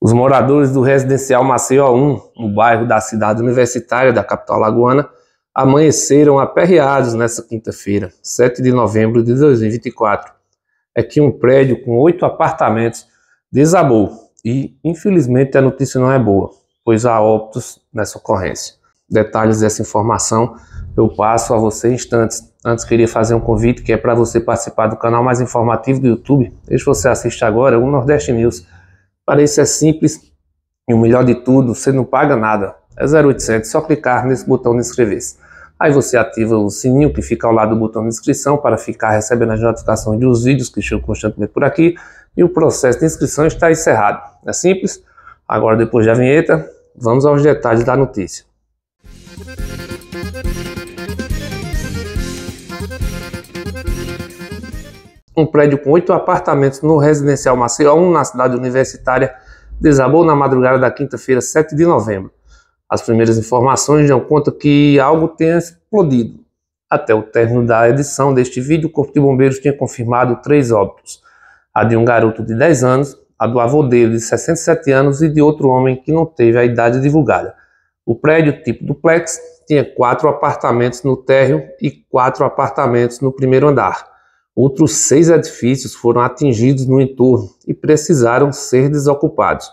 Os moradores do residencial Maceió 1, no bairro da cidade universitária da capital lagoana, amanheceram aperreados nesta quinta-feira, 7 de novembro de 2024. É que um prédio com oito apartamentos desabou e, infelizmente, a notícia não é boa, pois há óbitos nessa ocorrência. Detalhes dessa informação eu passo a você em instantes. Antes queria fazer um convite que é para você participar do canal mais informativo do YouTube. Deixe você assistir agora o Nordeste News para isso é simples e o melhor de tudo, você não paga nada. É 0800, só clicar nesse botão de inscrever-se. Aí você ativa o sininho que fica ao lado do botão de inscrição para ficar recebendo as notificações dos vídeos que chegam constantemente por aqui e o processo de inscrição está encerrado. É simples? Agora, depois da vinheta, vamos aos detalhes da notícia. Um prédio com oito apartamentos no residencial Maceió 1, na cidade universitária, desabou na madrugada da quinta-feira, 7 de novembro. As primeiras informações dão conta que algo tenha explodido. Até o término da edição deste vídeo, o Corpo de Bombeiros tinha confirmado três óbitos: a de um garoto de 10 anos, a do avô dele, de 67 anos, e de outro homem que não teve a idade divulgada. O prédio, tipo duplex, tinha quatro apartamentos no térreo e quatro apartamentos no primeiro andar. Outros seis edifícios foram atingidos no entorno e precisaram ser desocupados.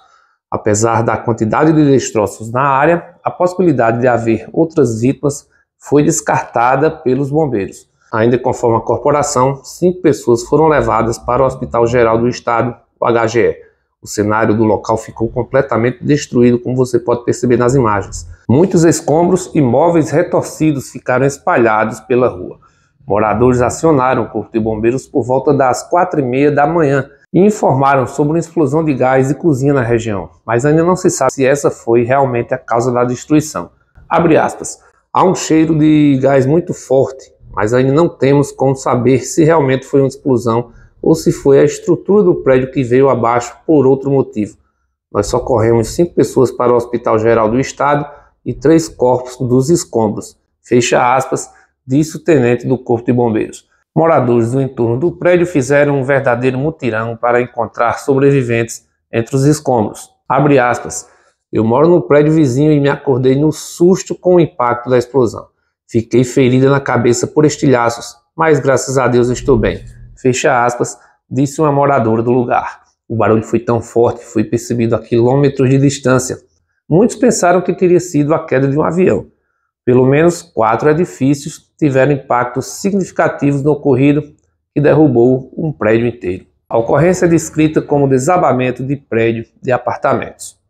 Apesar da quantidade de destroços na área, a possibilidade de haver outras vítimas foi descartada pelos bombeiros. Ainda conforme a corporação, cinco pessoas foram levadas para o Hospital Geral do Estado, o HGE. O cenário do local ficou completamente destruído, como você pode perceber nas imagens. Muitos escombros e móveis retorcidos ficaram espalhados pela rua. Moradores acionaram o Corpo de Bombeiros por volta das quatro e meia da manhã e informaram sobre uma explosão de gás e cozinha na região, mas ainda não se sabe se essa foi realmente a causa da destruição. Abre aspas. Há um cheiro de gás muito forte, mas ainda não temos como saber se realmente foi uma explosão ou se foi a estrutura do prédio que veio abaixo por outro motivo. Nós socorremos cinco pessoas para o Hospital Geral do Estado e três corpos dos escombros. Fecha aspas disse o tenente do Corpo de Bombeiros. Moradores do entorno do prédio fizeram um verdadeiro mutirão para encontrar sobreviventes entre os escombros. Abre aspas. Eu moro no prédio vizinho e me acordei no susto com o impacto da explosão. Fiquei ferida na cabeça por estilhaços, mas graças a Deus estou bem. Fecha aspas, disse uma moradora do lugar. O barulho foi tão forte que foi percebido a quilômetros de distância. Muitos pensaram que teria sido a queda de um avião, pelo menos quatro edifícios tiveram impactos significativos no ocorrido que derrubou um prédio inteiro. A ocorrência é descrita como desabamento de prédio de apartamentos.